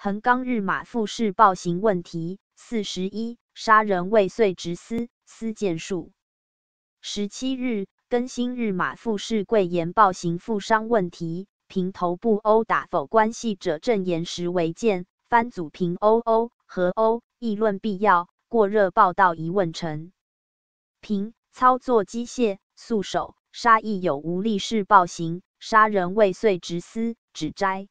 横纲日马富士暴行问题四十一杀人未遂之私私见数十七日更新日马富士贵言暴行负伤问题平头部殴打否关系者证言实为见番组平殴殴和殴议论必要过热报道疑问成平操作机械素手杀意有无力是暴行杀人未遂之私指摘。